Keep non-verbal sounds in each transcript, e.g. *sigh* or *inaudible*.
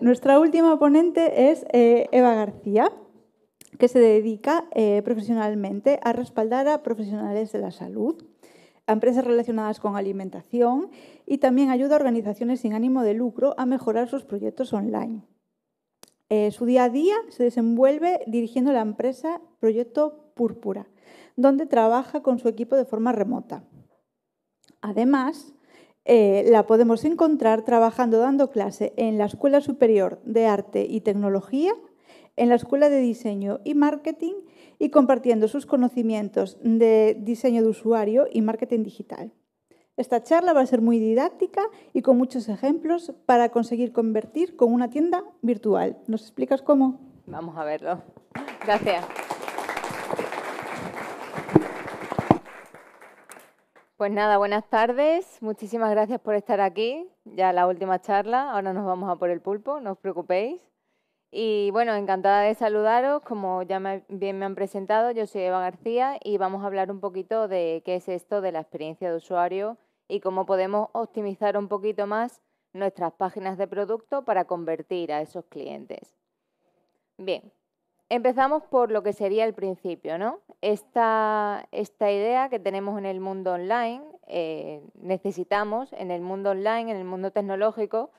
nuestra última ponente es eh, Eva García, que se dedica eh, profesionalmente a respaldar a profesionales de la salud, a empresas relacionadas con alimentación y también ayuda a organizaciones sin ánimo de lucro a mejorar sus proyectos online. Eh, su día a día se desenvuelve dirigiendo la empresa Proyecto Púrpura, donde trabaja con su equipo de forma remota. Además, eh, la podemos encontrar trabajando dando clase en la Escuela Superior de Arte y Tecnología, en la Escuela de Diseño y Marketing y compartiendo sus conocimientos de diseño de usuario y marketing digital. Esta charla va a ser muy didáctica y con muchos ejemplos para conseguir convertir con una tienda virtual. ¿Nos explicas cómo? Vamos a verlo. Gracias. Pues nada, buenas tardes. Muchísimas gracias por estar aquí. Ya la última charla. Ahora nos vamos a por el pulpo, no os preocupéis. Y bueno, encantada de saludaros. Como ya bien me han presentado, yo soy Eva García y vamos a hablar un poquito de qué es esto de la experiencia de usuario y cómo podemos optimizar un poquito más nuestras páginas de producto para convertir a esos clientes. Bien, Empezamos por lo que sería el principio, ¿no? Esta, idea que tenemos en el mundo online, eh, necesitamos en el mundo online, en el mundo tecnológico,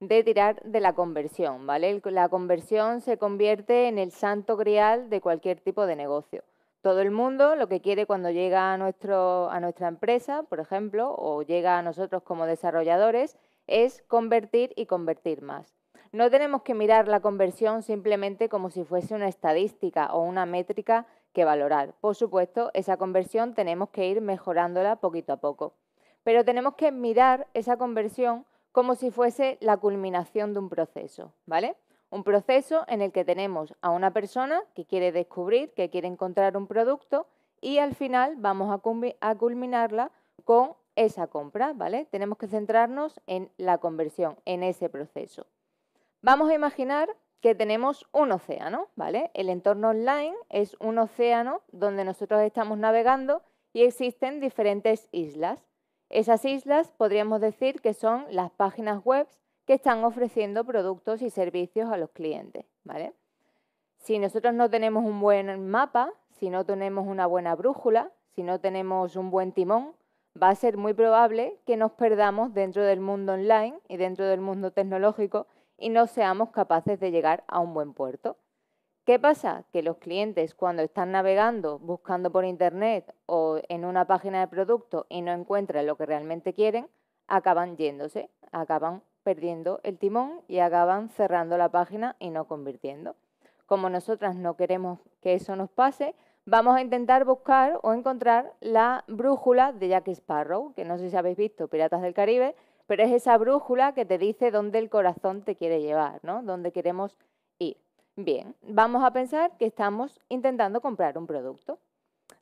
de tirar de la conversión, ¿vale? La conversión se convierte en el santo grial de cualquier tipo de negocio. Todo el mundo lo que quiere cuando llega a nuestra empresa, por ejemplo, o llega a nosotros como desarrolladores, es convertir y convertir más. No tenemos que mirar la conversión simplemente como si fuese una estadística o una métrica que valorar. Por supuesto, esa conversión tenemos que ir mejorándola poquito a poco. Pero tenemos que mirar esa conversión como si fuese la culminación de un proceso, ¿vale? Un proceso en el que tenemos a una persona que quiere descubrir, que quiere encontrar un producto y al final vamos a culminarla con esa compra, ¿vale? Tenemos que centrarnos en la conversión, en ese proceso. Vamos a imaginar que tenemos un océano, ¿vale? El entorno online es un océano donde nosotros estamos navegando y existen diferentes islas. Esas islas podríamos decir que son las páginas web que están ofreciendo productos y servicios a los clientes, ¿vale? Si nosotros no tenemos un buen mapa, si no tenemos una buena brújula, si no tenemos un buen timón, va a ser muy probable que nos perdamos dentro del mundo online y dentro del mundo tecnológico y no seamos capaces de llegar a un buen puerto. ¿Qué pasa? Que los clientes cuando están navegando, buscando por internet o en una página de producto y no encuentran lo que realmente quieren, acaban yéndose, acaban perdiendo el timón y acaban cerrando la página y no convirtiendo. Como nosotras no queremos que eso nos pase, vamos a intentar buscar o encontrar la brújula de Jack Sparrow, que no sé si habéis visto Piratas del Caribe, pero es esa brújula que te dice dónde el corazón te quiere llevar, ¿no? Dónde queremos ir. Bien, vamos a pensar que estamos intentando comprar un producto.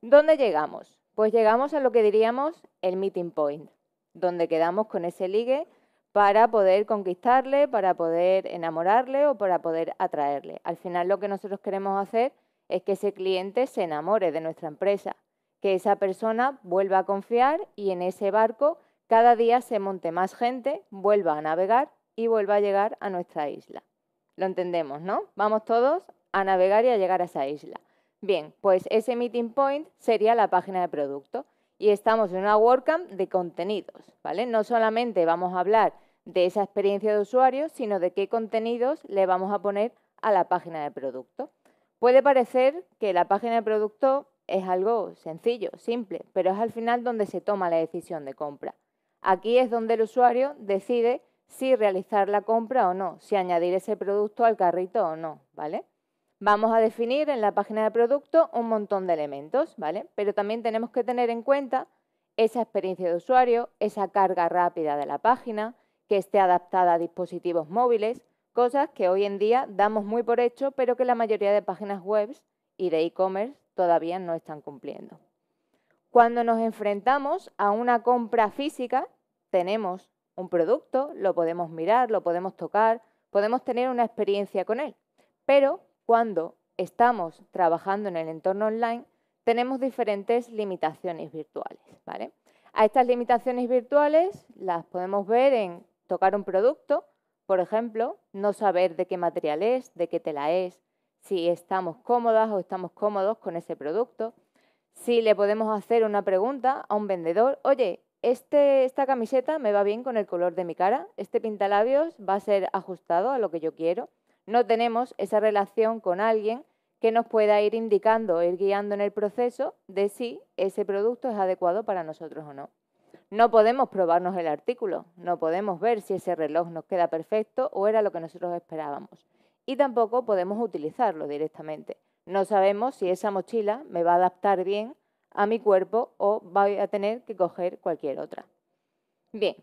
¿Dónde llegamos? Pues llegamos a lo que diríamos el meeting point, donde quedamos con ese ligue para poder conquistarle, para poder enamorarle o para poder atraerle. Al final lo que nosotros queremos hacer es que ese cliente se enamore de nuestra empresa, que esa persona vuelva a confiar y en ese barco cada día se monte más gente, vuelva a navegar y vuelva a llegar a nuestra isla. Lo entendemos, ¿no? Vamos todos a navegar y a llegar a esa isla. Bien, pues ese meeting point sería la página de producto y estamos en una WordCamp de contenidos, ¿vale? No solamente vamos a hablar de esa experiencia de usuario, sino de qué contenidos le vamos a poner a la página de producto. Puede parecer que la página de producto es algo sencillo, simple, pero es al final donde se toma la decisión de compra. Aquí es donde el usuario decide si realizar la compra o no, si añadir ese producto al carrito o no, ¿vale? Vamos a definir en la página de producto un montón de elementos, ¿vale? Pero también tenemos que tener en cuenta esa experiencia de usuario, esa carga rápida de la página, que esté adaptada a dispositivos móviles, cosas que hoy en día damos muy por hecho, pero que la mayoría de páginas web y de e-commerce todavía no están cumpliendo. Cuando nos enfrentamos a una compra física, tenemos un producto, lo podemos mirar, lo podemos tocar, podemos tener una experiencia con él. Pero cuando estamos trabajando en el entorno online, tenemos diferentes limitaciones virtuales. A estas limitaciones virtuales las podemos ver en tocar un producto, por ejemplo, no saber de qué material es, de qué tela es, si estamos cómodas o estamos cómodos con ese producto, si le podemos hacer una pregunta a un vendedor, oye, este, esta camiseta me va bien con el color de mi cara, este pintalabios va a ser ajustado a lo que yo quiero. No tenemos esa relación con alguien que nos pueda ir indicando, ir guiando en el proceso de si ese producto es adecuado para nosotros o no. No podemos probarnos el artículo, no podemos ver si ese reloj nos queda perfecto o era lo que nosotros esperábamos. Y tampoco podemos utilizarlo directamente. No sabemos si esa mochila me va a adaptar bien a mi cuerpo o voy a tener que coger cualquier otra. Bien,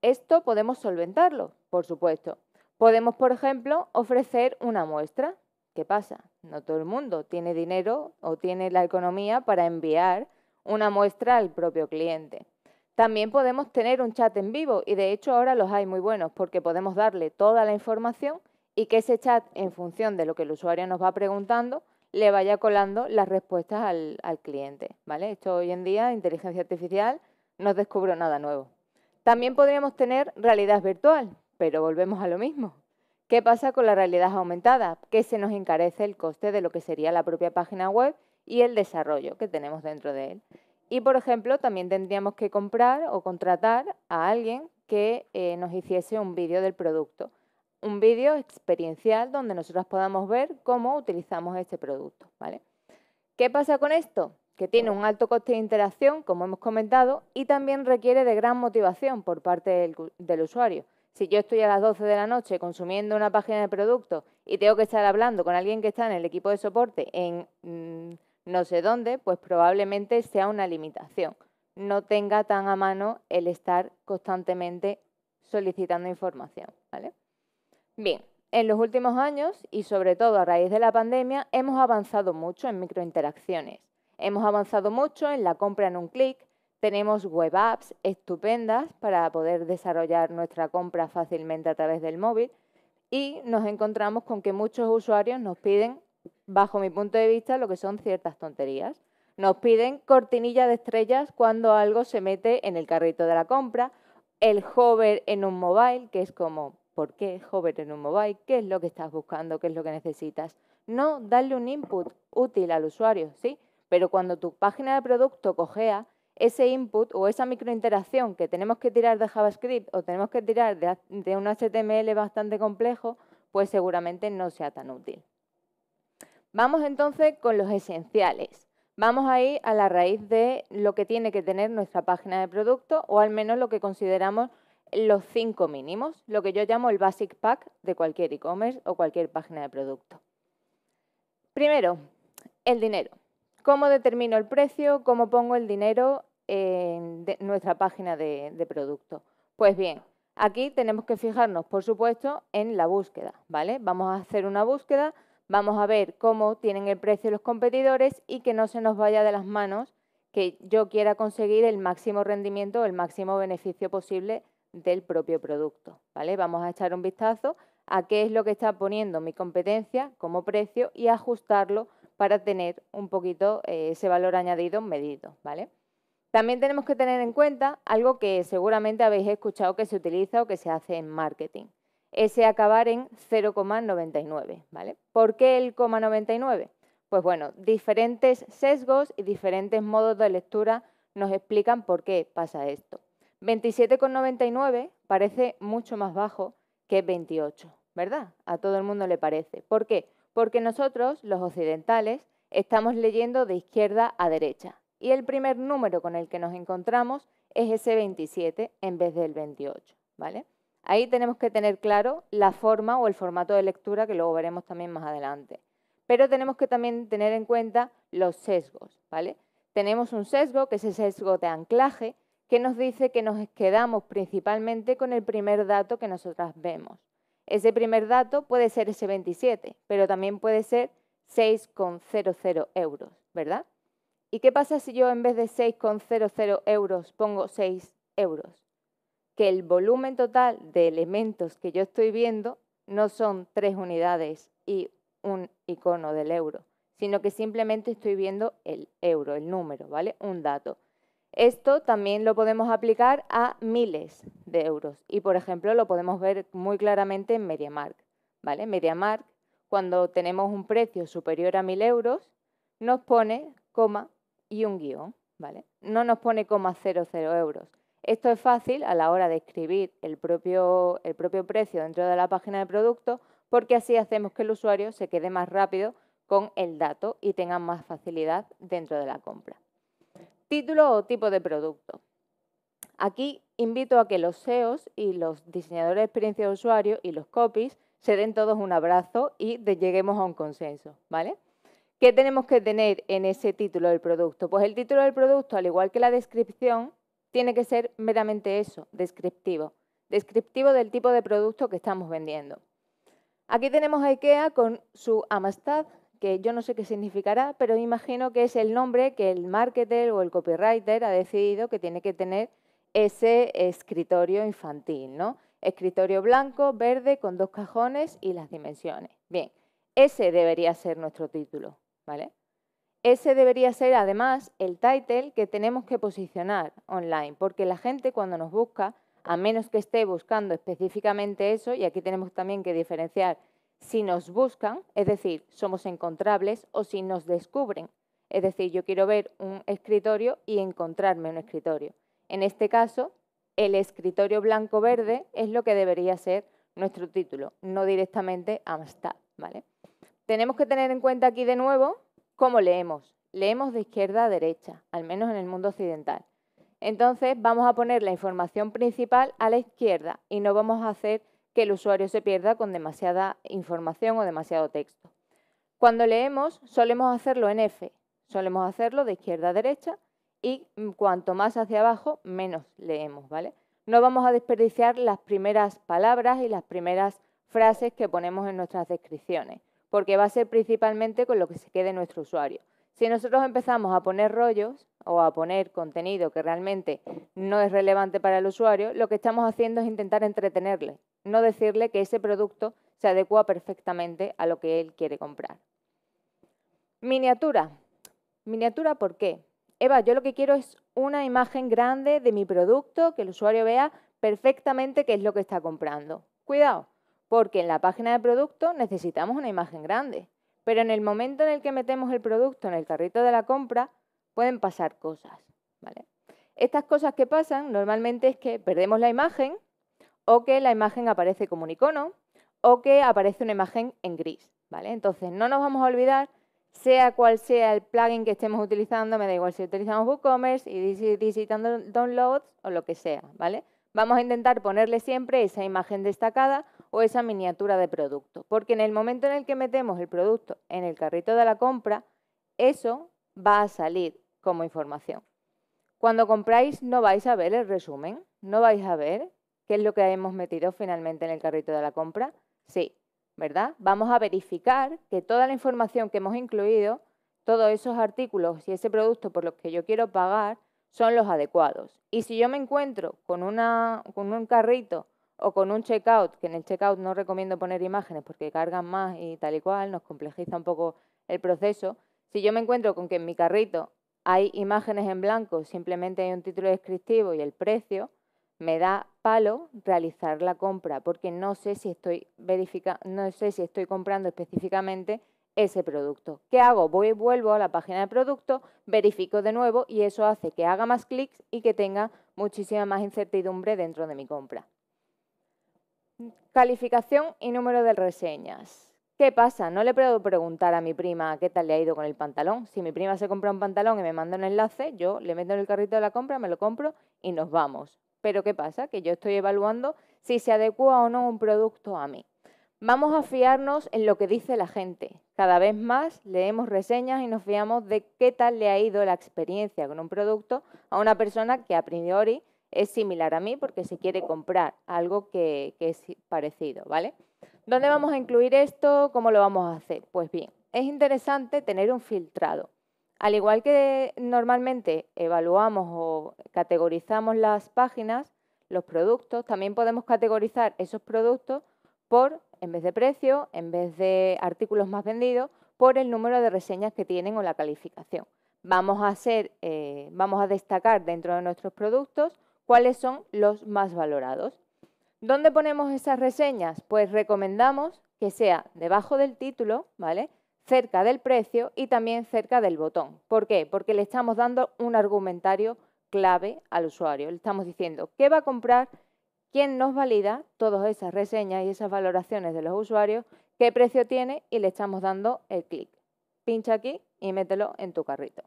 esto podemos solventarlo, por supuesto. Podemos, por ejemplo, ofrecer una muestra. ¿Qué pasa? No todo el mundo tiene dinero o tiene la economía para enviar una muestra al propio cliente. También podemos tener un chat en vivo y de hecho ahora los hay muy buenos porque podemos darle toda la información y que ese chat, en función de lo que el usuario nos va preguntando, le vaya colando las respuestas al, cliente. Esto hoy en día, inteligencia artificial, no descubro nada nuevo. También podríamos tener realidad virtual, pero volvemos a lo mismo. ¿Qué pasa con la realidad aumentada? Que se nos encarece el coste de lo que sería la propia página web y el desarrollo que tenemos dentro de él. Y, por ejemplo, también tendríamos que comprar o contratar a alguien que eh, nos hiciese un vídeo del producto un vídeo experiencial donde nosotros podamos ver cómo utilizamos este producto, ¿vale? ¿Qué pasa con esto? Que tiene un alto coste de interacción, como hemos comentado, y también requiere de gran motivación por parte del, usuario. Si yo estoy a las 12 de la noche consumiendo una página de producto y tengo que estar hablando con alguien que está en el equipo de soporte en mm, no sé dónde, pues probablemente sea una limitación. No tenga tan a mano el estar constantemente solicitando información, ¿vale? Bien, en los últimos años y sobre todo a raíz de la pandemia hemos avanzado mucho en microinteracciones. Hemos avanzado mucho en la compra en un clic. Tenemos web apps estupendas para poder desarrollar nuestra compra fácilmente a través del móvil y nos encontramos con que muchos usuarios nos piden, bajo mi punto de vista, lo que son ciertas tonterías. Nos piden cortinilla de estrellas cuando algo se mete en el carrito de la compra, el hover en un mobile, que es como, por qué, joven en un mobile, qué es lo que estás buscando, qué es lo que necesitas. No darle un input útil al usuario, ¿sí? Pero cuando tu página de producto cogea ese input o esa microinteracción que tenemos que tirar de JavaScript o tenemos que tirar de, de un HTML bastante complejo, pues seguramente no sea tan útil. Vamos entonces con los esenciales. Vamos a ir a la raíz de lo que tiene que tener nuestra página de producto o al menos lo que consideramos los cinco mínimos, lo que yo llamo el basic pack de cualquier e-commerce o cualquier página de producto. Primero, el dinero. ¿Cómo determino el precio? ¿Cómo pongo el dinero en nuestra página de, producto? Pues bien, aquí tenemos que fijarnos, por supuesto, en la búsqueda, ¿vale? Vamos a hacer una búsqueda, vamos a ver cómo tienen el precio los competidores y que no se nos vaya de las manos que yo quiera conseguir el máximo rendimiento el máximo beneficio posible del propio producto. ¿vale? Vamos a echar un vistazo a qué es lo que está poniendo mi competencia como precio y ajustarlo para tener un poquito eh, ese valor añadido medido. ¿vale? También tenemos que tener en cuenta algo que seguramente habéis escuchado que se utiliza o que se hace en marketing, ese acabar en 0,99. ¿vale? ¿Por qué el 0,99? Pues bueno, diferentes sesgos y diferentes modos de lectura nos explican por qué pasa esto. 27,99 parece mucho más bajo que 28, ¿verdad? A todo el mundo le parece. ¿Por qué? Porque nosotros, los occidentales, estamos leyendo de izquierda a derecha. Y el primer número con el que nos encontramos es ese 27 en vez del 28, ¿vale? Ahí tenemos que tener claro la forma o el formato de lectura que luego veremos también más adelante. Pero tenemos que también tener en cuenta los sesgos, ¿vale? Tenemos un sesgo que es el sesgo de anclaje, que nos dice que nos quedamos principalmente con el primer dato que nosotras vemos. Ese primer dato puede ser ese 27, pero también puede ser 6,00 euros, ¿verdad? ¿Y qué pasa si yo en vez de 6,00 euros pongo 6 euros? Que el volumen total de elementos que yo estoy viendo no son tres unidades y un icono del euro, sino que simplemente estoy viendo el euro, el número, ¿vale? Un dato. Esto también lo podemos aplicar a miles de euros y, por ejemplo, lo podemos ver muy claramente en MediaMark. ¿vale? MediaMark, cuando tenemos un precio superior a 1.000 euros, nos pone coma y un guión. ¿vale? No nos pone coma 00 euros. Esto es fácil a la hora de escribir el propio, el propio precio dentro de la página de producto porque así hacemos que el usuario se quede más rápido con el dato y tenga más facilidad dentro de la compra. Título o tipo de producto. Aquí invito a que los SEOs y los diseñadores de experiencia de usuario y los copies se den todos un abrazo y lleguemos a un consenso, ¿vale? ¿Qué tenemos que tener en ese título del producto? Pues el título del producto, al igual que la descripción, tiene que ser meramente eso, descriptivo. Descriptivo del tipo de producto que estamos vendiendo. Aquí tenemos a IKEA con su amastad que yo no sé qué significará, pero imagino que es el nombre que el marketer o el copywriter ha decidido que tiene que tener ese escritorio infantil, ¿no? Escritorio blanco, verde, con dos cajones y las dimensiones. Bien, ese debería ser nuestro título, ¿vale? Ese debería ser además el title que tenemos que posicionar online, porque la gente cuando nos busca, a menos que esté buscando específicamente eso, y aquí tenemos también que diferenciar si nos buscan, es decir, somos encontrables, o si nos descubren, es decir, yo quiero ver un escritorio y encontrarme un escritorio. En este caso, el escritorio blanco-verde es lo que debería ser nuestro título, no directamente Amstrad, ¿vale? Tenemos que tener en cuenta aquí de nuevo cómo leemos. Leemos de izquierda a derecha, al menos en el mundo occidental. Entonces vamos a poner la información principal a la izquierda y no vamos a hacer que el usuario se pierda con demasiada información o demasiado texto. Cuando leemos, solemos hacerlo en F, solemos hacerlo de izquierda a derecha y mm, cuanto más hacia abajo, menos leemos, ¿vale? No vamos a desperdiciar las primeras palabras y las primeras frases que ponemos en nuestras descripciones, porque va a ser principalmente con lo que se quede nuestro usuario. Si nosotros empezamos a poner rollos, o a poner contenido que realmente no es relevante para el usuario, lo que estamos haciendo es intentar entretenerle, no decirle que ese producto se adecua perfectamente a lo que él quiere comprar. Miniatura. Miniatura, ¿por qué? Eva, yo lo que quiero es una imagen grande de mi producto, que el usuario vea perfectamente qué es lo que está comprando. Cuidado, porque en la página de producto necesitamos una imagen grande, pero en el momento en el que metemos el producto en el carrito de la compra, pueden pasar cosas. ¿vale? Estas cosas que pasan normalmente es que perdemos la imagen o que la imagen aparece como un icono o que aparece una imagen en gris. ¿vale? Entonces no nos vamos a olvidar, sea cual sea el plugin que estemos utilizando, me da igual si utilizamos WooCommerce y visitando Downloads o lo que sea. ¿vale? Vamos a intentar ponerle siempre esa imagen destacada o esa miniatura de producto, porque en el momento en el que metemos el producto en el carrito de la compra, eso va a salir como información. Cuando compráis no vais a ver el resumen, no vais a ver qué es lo que hemos metido finalmente en el carrito de la compra. Sí, ¿verdad? Vamos a verificar que toda la información que hemos incluido, todos esos artículos y ese producto por los que yo quiero pagar, son los adecuados. Y si yo me encuentro con, con un carrito o con un checkout, que en el checkout no recomiendo poner imágenes porque cargan más y tal y cual, nos complejiza un poco el proceso, si yo me encuentro con que en mi carrito hay imágenes en blanco, simplemente hay un título descriptivo y el precio, me da palo realizar la compra porque no sé si estoy no sé si estoy comprando específicamente ese producto. ¿Qué hago? Voy vuelvo a la página de producto, verifico de nuevo y eso hace que haga más clics y que tenga muchísima más incertidumbre dentro de mi compra. Calificación y número de reseñas. ¿Qué pasa? No le puedo preguntar a mi prima qué tal le ha ido con el pantalón. Si mi prima se compra un pantalón y me manda un enlace, yo le meto en el carrito de la compra, me lo compro y nos vamos. Pero ¿qué pasa? Que yo estoy evaluando si se adecua o no un producto a mí. Vamos a fiarnos en lo que dice la gente. Cada vez más leemos reseñas y nos fiamos de qué tal le ha ido la experiencia con un producto a una persona que a priori es similar a mí porque se quiere comprar algo que, que es parecido, ¿vale? ¿Dónde vamos a incluir esto? ¿Cómo lo vamos a hacer? Pues bien, es interesante tener un filtrado. Al igual que normalmente evaluamos o categorizamos las páginas, los productos, también podemos categorizar esos productos por, en vez de precio, en vez de artículos más vendidos, por el número de reseñas que tienen o la calificación. Vamos a, hacer, eh, vamos a destacar dentro de nuestros productos cuáles son los más valorados. ¿Dónde ponemos esas reseñas? Pues recomendamos que sea debajo del título, ¿vale? cerca del precio y también cerca del botón. ¿Por qué? Porque le estamos dando un argumentario clave al usuario. Le estamos diciendo qué va a comprar, quién nos valida todas esas reseñas y esas valoraciones de los usuarios, qué precio tiene y le estamos dando el clic. Pincha aquí y mételo en tu carrito.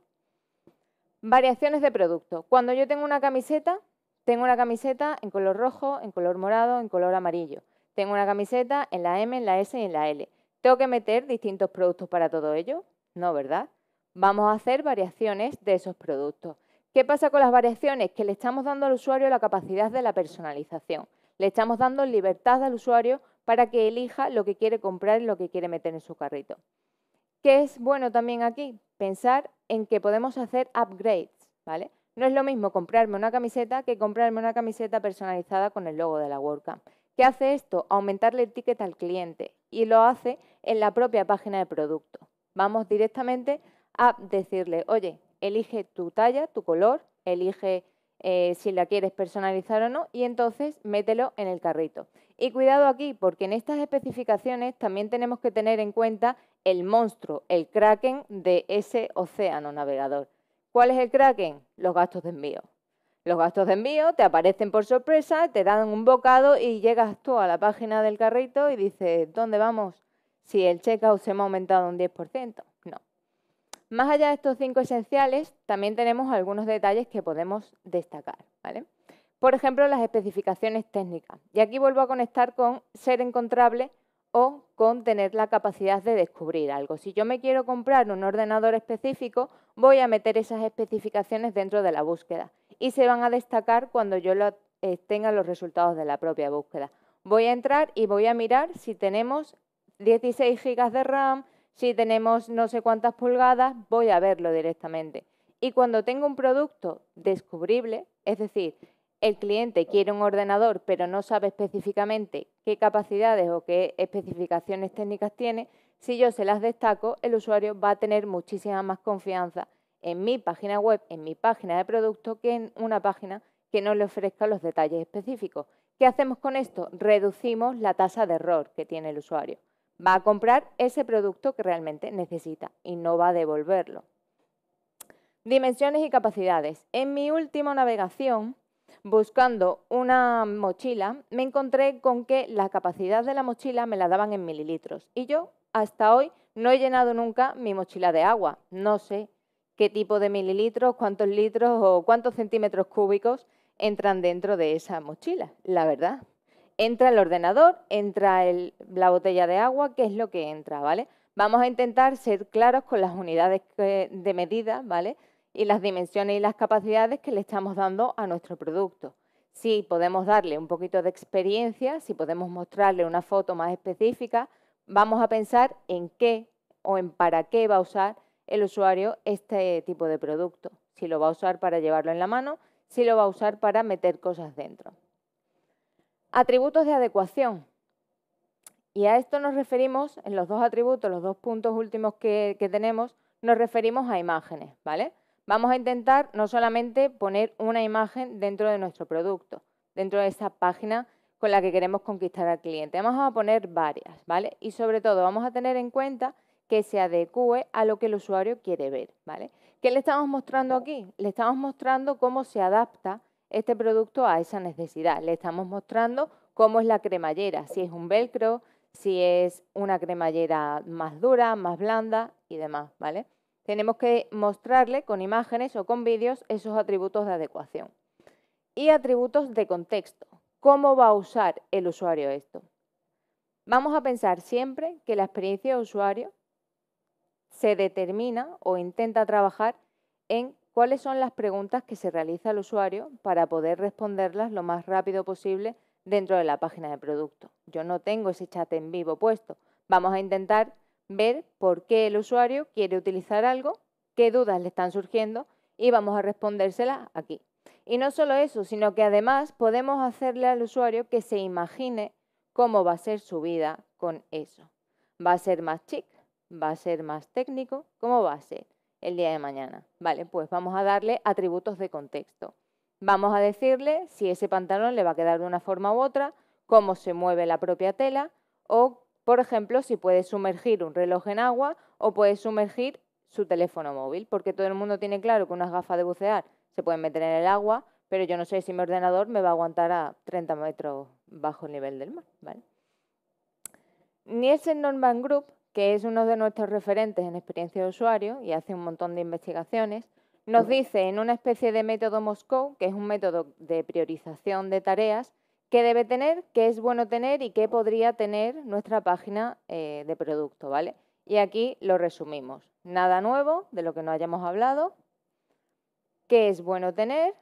Variaciones de producto. Cuando yo tengo una camiseta, tengo una camiseta en color rojo, en color morado, en color amarillo. Tengo una camiseta en la M, en la S y en la L. ¿Tengo que meter distintos productos para todo ello? No, ¿verdad? Vamos a hacer variaciones de esos productos. ¿Qué pasa con las variaciones? Que le estamos dando al usuario la capacidad de la personalización. Le estamos dando libertad al usuario para que elija lo que quiere comprar y lo que quiere meter en su carrito. ¿Qué es bueno también aquí? Pensar en que podemos hacer upgrades, ¿vale? No es lo mismo comprarme una camiseta que comprarme una camiseta personalizada con el logo de la WordCamp. ¿Qué hace esto? Aumentarle el ticket al cliente y lo hace en la propia página de producto. Vamos directamente a decirle, oye, elige tu talla, tu color, elige eh, si la quieres personalizar o no y entonces mételo en el carrito. Y cuidado aquí, porque en estas especificaciones también tenemos que tener en cuenta el monstruo, el kraken de ese océano navegador. ¿Cuál es el Kraken? Los gastos de envío. Los gastos de envío te aparecen por sorpresa, te dan un bocado y llegas tú a la página del carrito y dices, ¿dónde vamos? Si el checkout se me ha aumentado un 10%. No. Más allá de estos cinco esenciales, también tenemos algunos detalles que podemos destacar, Por ejemplo, las especificaciones técnicas. Y aquí vuelvo a conectar con ser encontrable o con tener la capacidad de descubrir algo. Si yo me quiero comprar un ordenador específico, voy a meter esas especificaciones dentro de la búsqueda y se van a destacar cuando yo eh, tenga los resultados de la propia búsqueda. Voy a entrar y voy a mirar si tenemos 16 GB de RAM, si tenemos no sé cuántas pulgadas, voy a verlo directamente. Y cuando tengo un producto descubrible, es decir, el cliente quiere un ordenador pero no sabe específicamente qué capacidades o qué especificaciones técnicas tiene, si yo se las destaco, el usuario va a tener muchísima más confianza en mi página web, en mi página de producto, que en una página que no le ofrezca los detalles específicos. ¿Qué hacemos con esto? Reducimos la tasa de error que tiene el usuario. Va a comprar ese producto que realmente necesita y no va a devolverlo. Dimensiones y capacidades. En mi última navegación buscando una mochila, me encontré con que la capacidad de la mochila me la daban en mililitros. Y yo hasta hoy no he llenado nunca mi mochila de agua. No sé qué tipo de mililitros, cuántos litros o cuántos centímetros cúbicos entran dentro de esa mochila, la verdad. Entra el ordenador, entra la botella de agua, ¿qué es lo que entra? ¿Vale? Vamos a intentar ser claros con las unidades de medida, ¿vale? y las dimensiones y las capacidades que le estamos dando a nuestro producto. Si podemos darle un poquito de experiencia, si podemos mostrarle una foto más específica, vamos a pensar en qué o en para qué va a usar el usuario este tipo de producto. Si lo va a usar para llevarlo en la mano, si lo va a usar para meter cosas dentro. Atributos de adecuación. Y a esto nos referimos, en los dos atributos, los dos puntos últimos que, que tenemos, nos referimos a imágenes, ¿vale? Vamos a intentar no solamente poner una imagen dentro de nuestro producto, dentro de esa página con la que queremos conquistar al cliente. Vamos a poner varias, ¿vale? Y sobre todo vamos a tener en cuenta que se adecue a lo que el usuario quiere ver, ¿vale? ¿Qué le estamos mostrando aquí? Le estamos mostrando cómo se adapta este producto a esa necesidad. Le estamos mostrando cómo es la cremallera, si es un velcro, si es una cremallera más dura, más blanda y demás, ¿vale? tenemos que mostrarle con imágenes o con vídeos esos atributos de adecuación. Y atributos de contexto. ¿Cómo va a usar el usuario esto? Vamos a pensar siempre que la experiencia de usuario se determina o intenta trabajar en cuáles son las preguntas que se realiza al usuario para poder responderlas lo más rápido posible dentro de la página de producto. Yo no tengo ese chat en vivo puesto. Vamos a intentar ver por qué el usuario quiere utilizar algo, qué dudas le están surgiendo y vamos a respondérselas aquí. Y no solo eso, sino que además podemos hacerle al usuario que se imagine cómo va a ser su vida con eso. ¿Va a ser más chic? ¿Va a ser más técnico? ¿Cómo va a ser el día de mañana? Vale, pues vamos a darle atributos de contexto. Vamos a decirle si ese pantalón le va a quedar de una forma u otra, cómo se mueve la propia tela o por ejemplo, si puedes sumergir un reloj en agua o puedes sumergir su teléfono móvil, porque todo el mundo tiene claro que unas gafas de bucear se pueden meter en el agua, pero yo no sé si mi ordenador me va a aguantar a 30 metros bajo el nivel del mar. Nielsen Norman Group, que es uno de nuestros referentes en experiencia de usuario y hace un montón de investigaciones, nos dice en una especie de método Moscow, que es un método de priorización de tareas, qué debe tener, qué es bueno tener y qué podría tener nuestra página eh, de producto, ¿vale? Y aquí lo resumimos. Nada nuevo de lo que no hayamos hablado, qué es bueno tener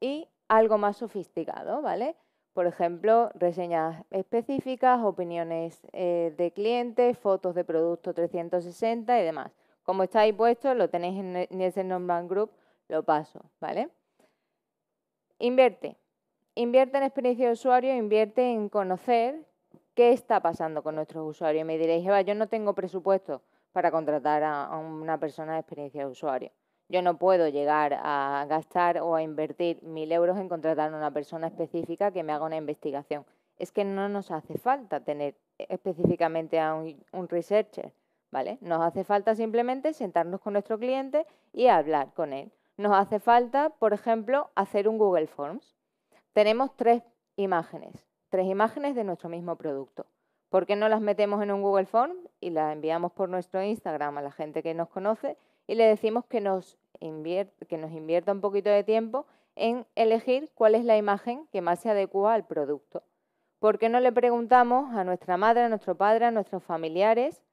y algo más sofisticado, ¿vale? Por ejemplo, reseñas específicas, opiniones eh, de clientes, fotos de producto 360 y demás. Como está ahí puesto, lo tenéis en Nielsen Norman Group, lo paso, ¿vale? Inverte invierte en experiencia de usuario, invierte en conocer qué está pasando con nuestros usuarios. me diréis, Eva, yo no tengo presupuesto para contratar a, una persona de experiencia de usuario. Yo no puedo llegar a gastar o a invertir mil euros en contratar a una persona específica que me haga una investigación. Es que no nos hace falta tener específicamente a un, un researcher, ¿vale? Nos hace falta simplemente sentarnos con nuestro cliente y hablar con él. Nos hace falta, por ejemplo, hacer un Google Forms tenemos tres imágenes, tres imágenes de nuestro mismo producto. ¿Por qué no las metemos en un Google Form y las enviamos por nuestro Instagram a la gente que nos conoce y le decimos que nos, invierta, que nos invierta un poquito de tiempo en elegir cuál es la imagen que más se adecua al producto? ¿Por qué no le preguntamos a nuestra madre, a nuestro padre, a nuestros familiares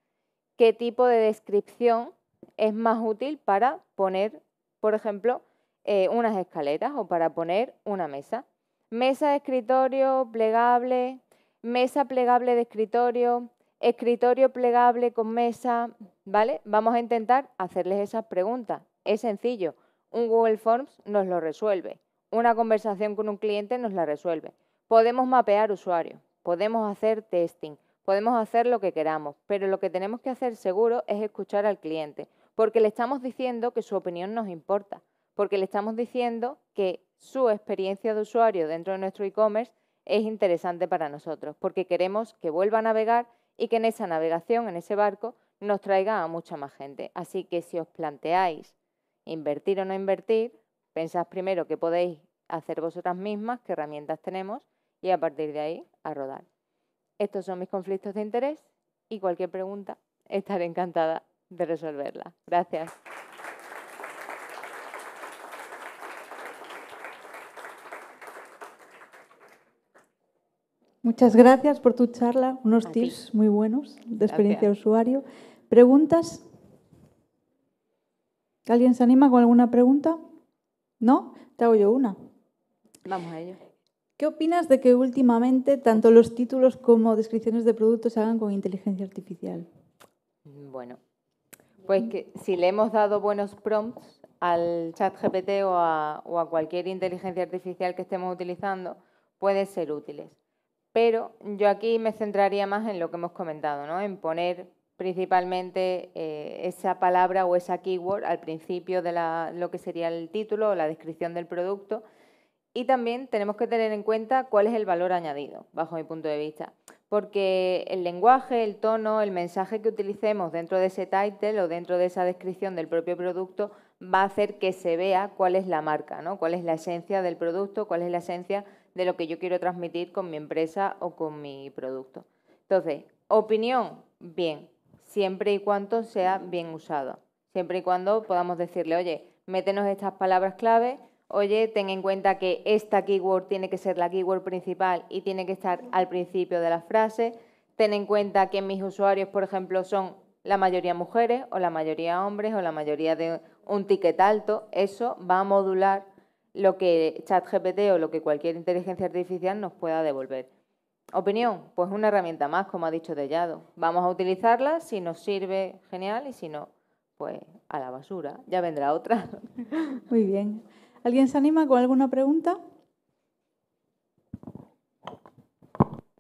qué tipo de descripción es más útil para poner, por ejemplo, eh, unas escaleras o para poner una mesa? mesa de escritorio plegable, mesa plegable de escritorio, escritorio plegable con mesa, ¿vale? Vamos a intentar hacerles esas preguntas. Es sencillo, un Google Forms nos lo resuelve, una conversación con un cliente nos la resuelve. Podemos mapear usuarios, podemos hacer testing, podemos hacer lo que queramos, pero lo que tenemos que hacer seguro es escuchar al cliente, porque le estamos diciendo que su opinión nos importa, porque le estamos diciendo que su experiencia de usuario dentro de nuestro e-commerce es interesante para nosotros, porque queremos que vuelva a navegar y que en esa navegación, en ese barco, nos traiga a mucha más gente. Así que si os planteáis invertir o no invertir, pensad primero qué podéis hacer vosotras mismas, qué herramientas tenemos y a partir de ahí a rodar. Estos son mis conflictos de interés y cualquier pregunta estaré encantada de resolverla. Gracias. Muchas gracias por tu charla, unos tips muy buenos de experiencia de usuario. ¿Preguntas? ¿Alguien se anima con alguna pregunta? ¿No? Te hago yo una. Vamos a ello. ¿Qué opinas de que últimamente tanto los títulos como descripciones de productos se hagan con inteligencia artificial? Bueno, pues que si le hemos dado buenos prompts al chat GPT o a, o a cualquier inteligencia artificial que estemos utilizando, pueden ser útiles. Pero yo aquí me centraría más en lo que hemos comentado, ¿no? en poner principalmente eh, esa palabra o esa keyword al principio de la, lo que sería el título o la descripción del producto. Y también tenemos que tener en cuenta cuál es el valor añadido, bajo mi punto de vista. Porque el lenguaje, el tono, el mensaje que utilicemos dentro de ese title o dentro de esa descripción del propio producto va a hacer que se vea cuál es la marca, ¿no? cuál es la esencia del producto, cuál es la esencia de lo que yo quiero transmitir con mi empresa o con mi producto. Entonces, opinión, bien, siempre y cuando sea bien usado, siempre y cuando podamos decirle, oye, métenos estas palabras clave, oye, ten en cuenta que esta keyword tiene que ser la keyword principal y tiene que estar al principio de la frase, ten en cuenta que mis usuarios, por ejemplo, son la mayoría mujeres o la mayoría hombres o la mayoría de un ticket alto, eso va a modular lo que ChatGPT o lo que cualquier inteligencia artificial nos pueda devolver. Opinión, pues una herramienta más, como ha dicho Tellado. Vamos a utilizarla, si nos sirve, genial, y si no, pues a la basura, ya vendrá otra. *laughs* Muy bien. ¿Alguien se anima con alguna pregunta?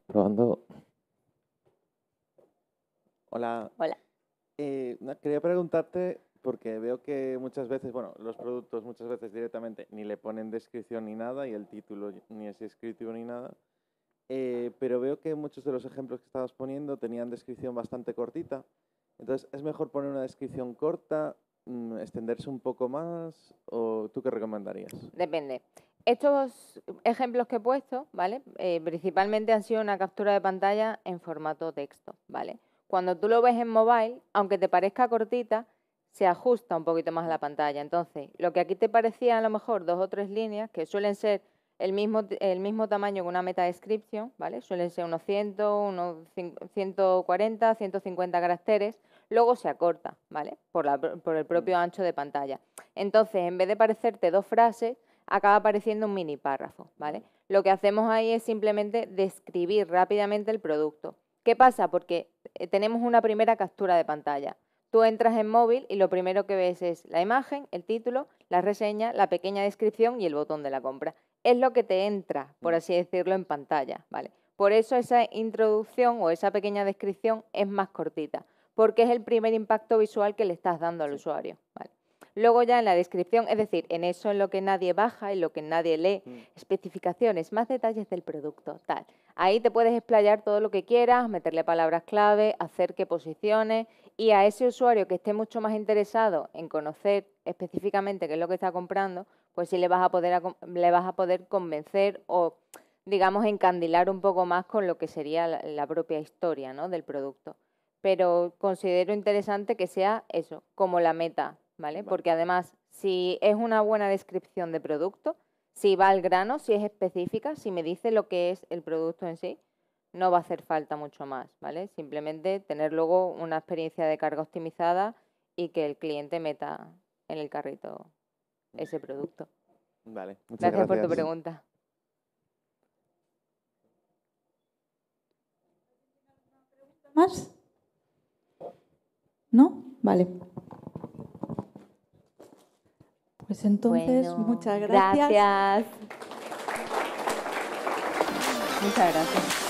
Probando. Hola. Hola. Eh, quería preguntarte porque veo que muchas veces, bueno, los productos muchas veces directamente ni le ponen descripción ni nada y el título ni es escrito ni nada. Eh, pero veo que muchos de los ejemplos que estabas poniendo tenían descripción bastante cortita. Entonces, ¿es mejor poner una descripción corta, mm, extenderse un poco más o tú qué recomendarías? Depende. Estos ejemplos que he puesto, ¿vale? Eh, principalmente han sido una captura de pantalla en formato texto, ¿vale? Cuando tú lo ves en mobile, aunque te parezca cortita, se ajusta un poquito más a la pantalla. Entonces, lo que aquí te parecía a lo mejor dos o tres líneas, que suelen ser el mismo, tamaño que una meta descripción, ¿vale? Suelen ser unos 100, unos 140, 150 caracteres. Luego se acorta, ¿vale? Por, la, el propio mm. ancho de pantalla. Entonces, en vez de parecerte dos frases, acaba apareciendo un mini párrafo, ¿vale? Mm. Lo que hacemos ahí es simplemente describir rápidamente el producto. ¿Qué pasa? Porque eh, tenemos una primera captura de pantalla. Tú entras en móvil y lo primero que ves es la imagen, el título, la reseña, la pequeña descripción y el botón de la compra. Es lo que te entra, por mm. así decirlo, en pantalla, ¿vale? Por eso esa introducción o esa pequeña descripción es más cortita, porque es el primer impacto visual que le estás dando al usuario, Luego ya en la descripción, es decir, en eso en lo que nadie baja, y lo que nadie lee, mm. especificaciones, más detalles del producto, tal. Ahí te puedes explayar todo lo que quieras, meterle palabras clave, hacer que posiciones y a ese usuario que esté mucho más interesado en conocer específicamente qué es lo que está comprando, pues sí le vas a poder, le vas a poder convencer o, digamos, encandilar un poco más con lo que sería la, propia historia del producto. Pero considero interesante que sea eso, como la meta, Vale. Porque además, si es una buena descripción de producto, si va al grano, si es específica, si me dice lo que es el producto en sí, no va a hacer falta mucho más, ¿vale? Simplemente tener luego una experiencia de carga optimizada y que el cliente meta en el carrito ese producto. Vale, muchas gracias. por tu pregunta. ¿Más? ¿No? Vale. Pues entonces, muchas Gracias. Muchas gracias.